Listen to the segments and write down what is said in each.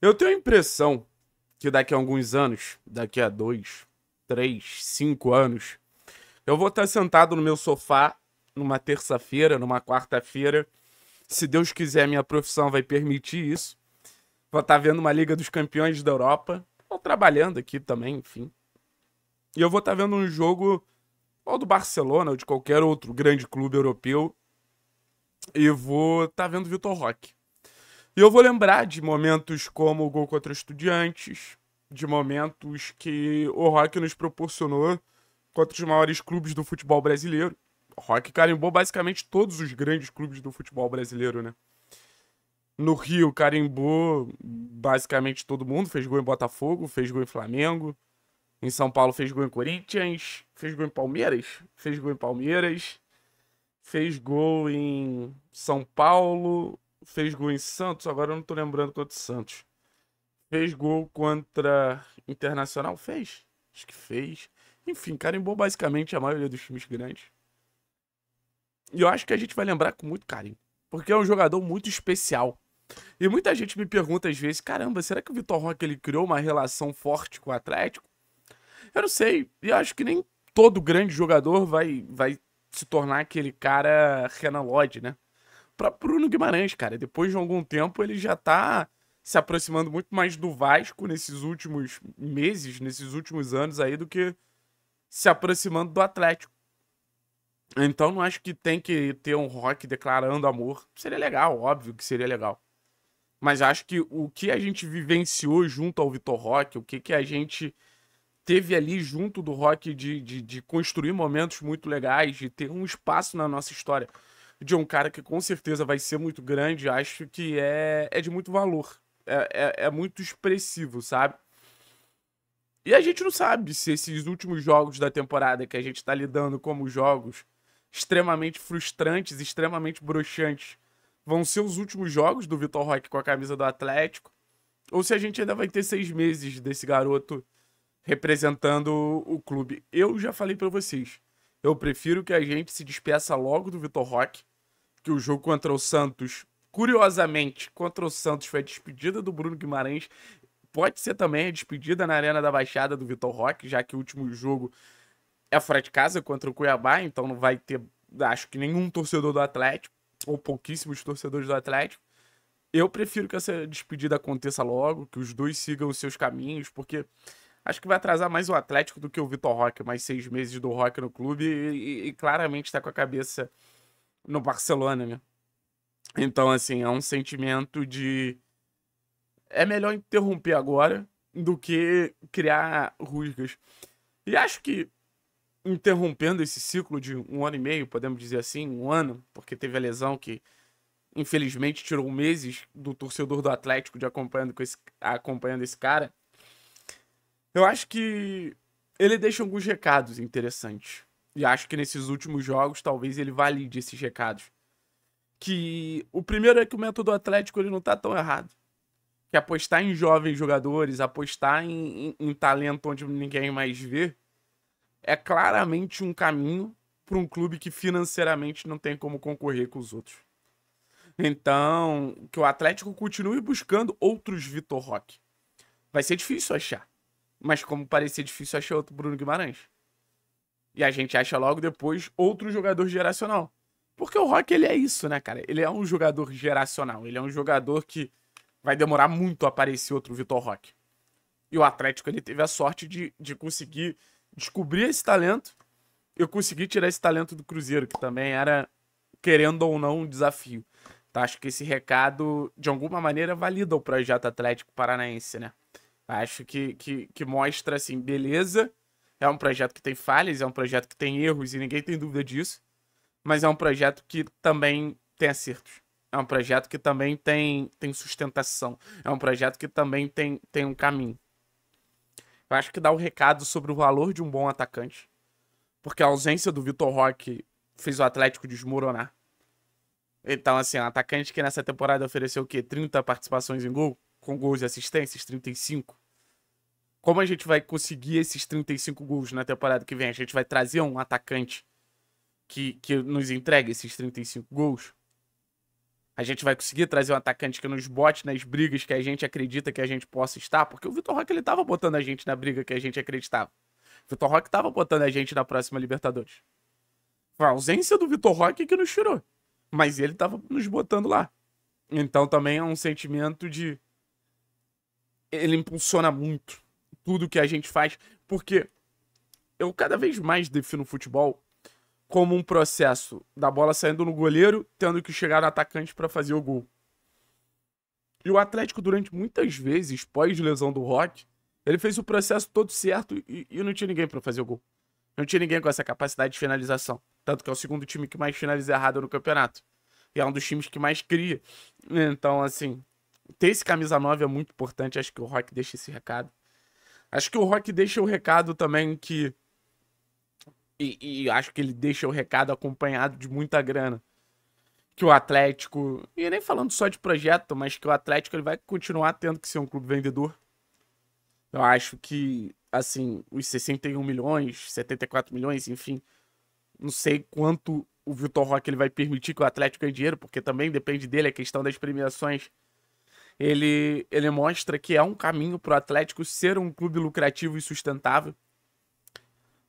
Eu tenho a impressão que daqui a alguns anos, daqui a dois, três, cinco anos, eu vou estar sentado no meu sofá numa terça-feira, numa quarta-feira. Se Deus quiser, minha profissão vai permitir isso. Vou estar vendo uma Liga dos Campeões da Europa. vou trabalhando aqui também, enfim. E eu vou estar vendo um jogo ou do Barcelona ou de qualquer outro grande clube europeu. E vou estar vendo Vitor Roque. E eu vou lembrar de momentos como o gol contra Estudiantes, de momentos que o Rock nos proporcionou contra os maiores clubes do futebol brasileiro. O Rock carimbou basicamente todos os grandes clubes do futebol brasileiro, né? No Rio, carimbou basicamente todo mundo. Fez gol em Botafogo, fez gol em Flamengo. Em São Paulo, fez gol em Corinthians. Fez gol em Palmeiras. Fez gol em Palmeiras. Fez gol em São Paulo, fez gol em Santos, agora eu não tô lembrando contra o Santos. Fez gol contra Internacional? Fez. Acho que fez. Enfim, carimbou basicamente a maioria dos times grandes. E eu acho que a gente vai lembrar com muito carinho. Porque é um jogador muito especial. E muita gente me pergunta às vezes: caramba, será que o Vitor Roque ele criou uma relação forte com o Atlético? Eu não sei. E acho que nem todo grande jogador vai, vai se tornar aquele cara Renan Lodge, né? para Bruno Guimarães, cara. Depois de algum tempo, ele já tá se aproximando muito mais do Vasco nesses últimos meses, nesses últimos anos aí, do que se aproximando do Atlético. Então não acho que tem que ter um rock declarando amor. Seria legal, óbvio que seria legal. Mas acho que o que a gente vivenciou junto ao Vitor Roque, o que, que a gente teve ali junto do rock de, de, de construir momentos muito legais, de ter um espaço na nossa história de um cara que com certeza vai ser muito grande, acho que é, é de muito valor. É, é, é muito expressivo, sabe? E a gente não sabe se esses últimos jogos da temporada que a gente está lidando como jogos extremamente frustrantes, extremamente broxantes, vão ser os últimos jogos do Vitor Roque com a camisa do Atlético, ou se a gente ainda vai ter seis meses desse garoto representando o clube. Eu já falei para vocês, eu prefiro que a gente se despeça logo do Vitor Roque que o jogo contra o Santos, curiosamente, contra o Santos foi a despedida do Bruno Guimarães. Pode ser também a despedida na Arena da Baixada do Vitor Roque, já que o último jogo é fora de casa contra o Cuiabá, então não vai ter, acho que nenhum torcedor do Atlético, ou pouquíssimos torcedores do Atlético. Eu prefiro que essa despedida aconteça logo, que os dois sigam os seus caminhos, porque acho que vai atrasar mais o Atlético do que o Vitor Roque, mais seis meses do Roque no clube, e, e, e claramente está com a cabeça no Barcelona, né? Então, assim, é um sentimento de. É melhor interromper agora do que criar rusgas. E acho que interrompendo esse ciclo de um ano e meio, podemos dizer assim, um ano, porque teve a lesão que infelizmente tirou meses do torcedor do Atlético de acompanhando, com esse, acompanhando esse cara. Eu acho que ele deixa alguns recados interessantes. E acho que nesses últimos jogos talvez ele valide esses recados. Que o primeiro é que o método atlético ele não tá tão errado. Que apostar em jovens jogadores, apostar em, em, em talento onde ninguém mais vê, é claramente um caminho para um clube que financeiramente não tem como concorrer com os outros. Então, que o Atlético continue buscando outros Vitor Roque. Vai ser difícil achar. Mas como parecia difícil achar outro Bruno Guimarães. E a gente acha logo depois outro jogador geracional. Porque o Rock, ele é isso, né, cara? Ele é um jogador geracional. Ele é um jogador que vai demorar muito a aparecer outro Vitor Rock E o Atlético, ele teve a sorte de, de conseguir descobrir esse talento e conseguir tirar esse talento do Cruzeiro, que também era, querendo ou não, um desafio. Tá? Acho que esse recado, de alguma maneira, valida o projeto Atlético Paranaense, né? Acho que, que, que mostra, assim, beleza é um projeto que tem falhas, é um projeto que tem erros e ninguém tem dúvida disso. Mas é um projeto que também tem acertos. É um projeto que também tem, tem sustentação. É um projeto que também tem, tem um caminho. Eu acho que dá um recado sobre o valor de um bom atacante. Porque a ausência do Vitor Roque fez o Atlético desmoronar. Então, assim, um atacante que nessa temporada ofereceu o quê? 30 participações em gol, com gols e assistências, 35 como a gente vai conseguir esses 35 gols na temporada que vem? A gente vai trazer um atacante que, que nos entregue esses 35 gols? A gente vai conseguir trazer um atacante que nos bote nas brigas que a gente acredita que a gente possa estar? Porque o Vitor Roque ele tava botando a gente na briga que a gente acreditava. O Vitor Roque tava botando a gente na próxima Libertadores. Foi a ausência do Vitor Roque que nos tirou. Mas ele tava nos botando lá. Então também é um sentimento de. Ele impulsiona muito tudo que a gente faz, porque eu cada vez mais defino o futebol como um processo da bola saindo no goleiro, tendo que chegar no atacante para fazer o gol. E o Atlético, durante muitas vezes, pós-lesão do Rock, ele fez o processo todo certo e, e não tinha ninguém para fazer o gol. Não tinha ninguém com essa capacidade de finalização. Tanto que é o segundo time que mais finaliza errado no campeonato. E é um dos times que mais cria. Então, assim, ter esse camisa 9 é muito importante. Acho que o Rock deixa esse recado. Acho que o Rock deixa o recado também que. E, e, acho que ele deixa o recado acompanhado de muita grana. Que o Atlético. E nem falando só de projeto, mas que o Atlético ele vai continuar tendo que ser um clube vendedor. Eu acho que, assim, os 61 milhões, 74 milhões, enfim. Não sei quanto o Vitor Roque ele vai permitir que o Atlético ganhe dinheiro, porque também depende dele a questão das premiações ele, ele mostra que é um caminho para o Atlético ser um clube lucrativo e sustentável.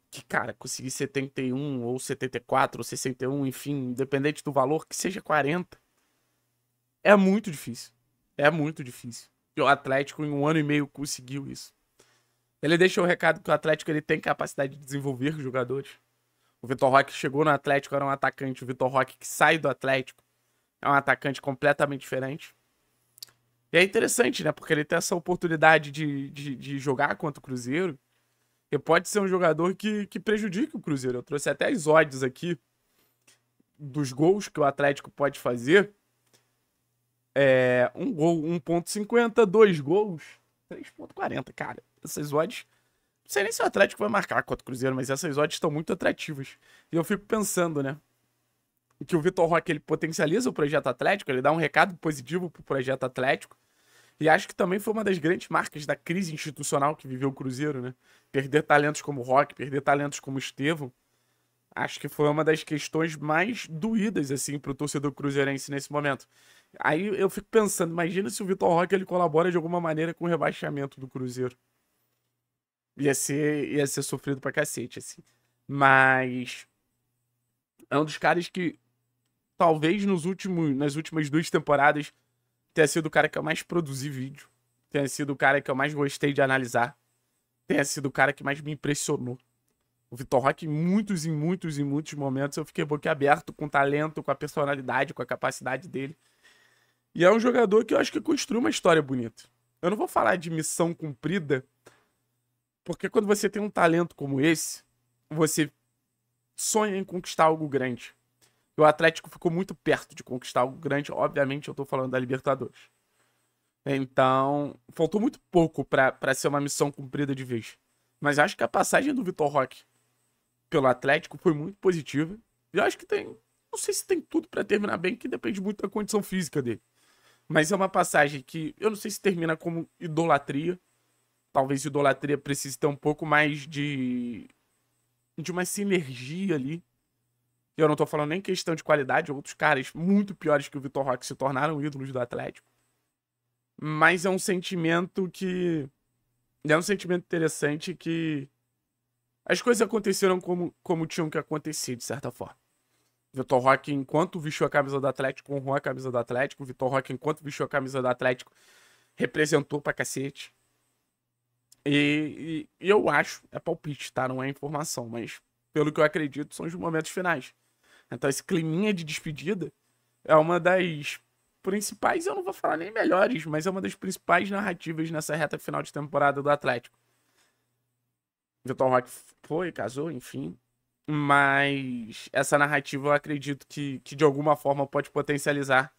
Que, cara, conseguir 71 ou 74 ou 61, enfim, independente do valor, que seja 40. É muito difícil. É muito difícil. E o Atlético, em um ano e meio, conseguiu isso. Ele deixa o um recado que o Atlético ele tem capacidade de desenvolver jogadores. O Vitor Roque chegou no Atlético, era um atacante. O Vitor Roque que sai do Atlético é um atacante completamente diferente. E é interessante, né? Porque ele tem essa oportunidade de, de, de jogar contra o Cruzeiro. E pode ser um jogador que, que prejudique o Cruzeiro. Eu trouxe até as odds aqui dos gols que o Atlético pode fazer. É, um gol, 1.50, dois gols, 3.40, cara. Essas odds. Não sei nem se o Atlético vai marcar contra o Cruzeiro, mas essas odds estão muito atrativas. E eu fico pensando, né? que o Vitor Roque ele potencializa o projeto Atlético, ele dá um recado positivo pro projeto Atlético. E acho que também foi uma das grandes marcas da crise institucional que viveu o Cruzeiro, né? Perder talentos como Rock, perder talentos como Estevão. Acho que foi uma das questões mais doídas, assim, pro torcedor cruzeirense nesse momento. Aí eu fico pensando, imagina se o Vitor Roque ele colabora de alguma maneira com o rebaixamento do Cruzeiro. Ia ser, ia ser sofrido pra cacete, assim. Mas é um dos caras que talvez nos últimos, nas últimas duas temporadas, tenha sido o cara que eu mais produzi vídeo, tenha sido o cara que eu mais gostei de analisar, tenha sido o cara que mais me impressionou. O Vitor Roque, em muitos e muitos e muitos momentos, eu fiquei boquiaberto com o talento, com a personalidade, com a capacidade dele. E é um jogador que eu acho que construiu uma história bonita. Eu não vou falar de missão cumprida, porque quando você tem um talento como esse, você sonha em conquistar algo grande. E o Atlético ficou muito perto de conquistar algo grande. Obviamente, eu estou falando da Libertadores. Então, faltou muito pouco para ser uma missão cumprida de vez. Mas acho que a passagem do Vitor Roque pelo Atlético foi muito positiva. E acho que tem. Não sei se tem tudo para terminar bem, que depende muito da condição física dele. Mas é uma passagem que eu não sei se termina como idolatria. Talvez idolatria precise ter um pouco mais de. de uma sinergia ali e eu não tô falando nem questão de qualidade, outros caras muito piores que o Vitor Roque se tornaram ídolos do Atlético. Mas é um sentimento que. É um sentimento interessante que. As coisas aconteceram como, como tinham que acontecer, de certa forma. Vitor Roque, enquanto vestiu a camisa do Atlético, honrou a camisa do Atlético. Vitor Roque, enquanto vestiu a camisa do Atlético, representou pra cacete. E, e, e, eu acho, é palpite, tá? Não é informação, mas pelo que eu acredito, são os momentos finais. Então esse climinha de despedida é uma das principais, eu não vou falar nem melhores, mas é uma das principais narrativas nessa reta final de temporada do Atlético. Vitor Roque foi, casou, enfim. Mas essa narrativa eu acredito que, que de alguma forma pode potencializar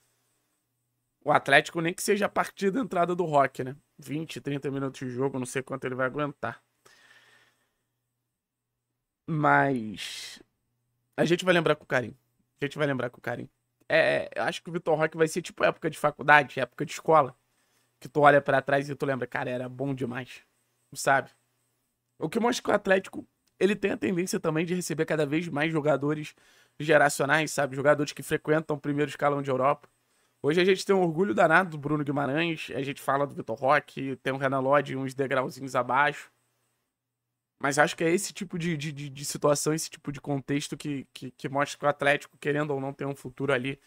o Atlético, nem que seja a partir da entrada do Rock, né? 20, 30 minutos de jogo, não sei quanto ele vai aguentar. Mas a gente vai lembrar com carinho. A gente vai lembrar com carinho. É, é acho que o Vitor Roque vai ser tipo época de faculdade, época de escola. Que tu olha para trás e tu lembra, cara, era bom demais. Sabe? O que mostra que o Atlético ele tem a tendência também de receber cada vez mais jogadores geracionais, sabe? Jogadores que frequentam o primeiro escalão de Europa. Hoje a gente tem um orgulho danado do Bruno Guimarães, a gente fala do Vitor Roque, tem o Renan Lodge uns degrauzinhos abaixo. Mas acho que é esse tipo de, de, de, situação, esse tipo de contexto que, que, que mostra que o Atlético, querendo ou não, tem um futuro ali.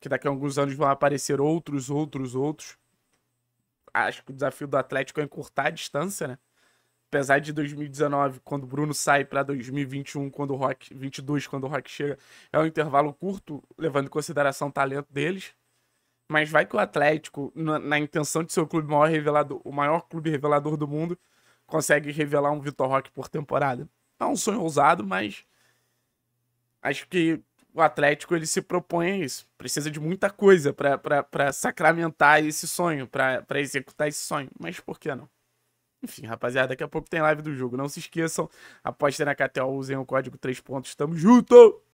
Que daqui a alguns anos vão aparecer outros, outros, outros. Acho que o desafio do Atlético é encurtar a distância, né? apesar de 2019, quando o Bruno sai para 2021, quando o Rock, 22, quando o Rock chega, é um intervalo curto, levando em consideração o talento deles. Mas vai que o Atlético, na, na intenção de ser o clube maior revelador, o maior clube revelador do mundo, consegue revelar um Vitor Roque por temporada. É um sonho ousado, mas acho que o Atlético ele se propõe a isso. Precisa de muita coisa para sacramentar esse sonho, para executar esse sonho. Mas por que não? Enfim, rapaziada, daqui a pouco tem live do jogo. Não se esqueçam, apostem na KTO, usem o código 3 pontos. Tamo junto!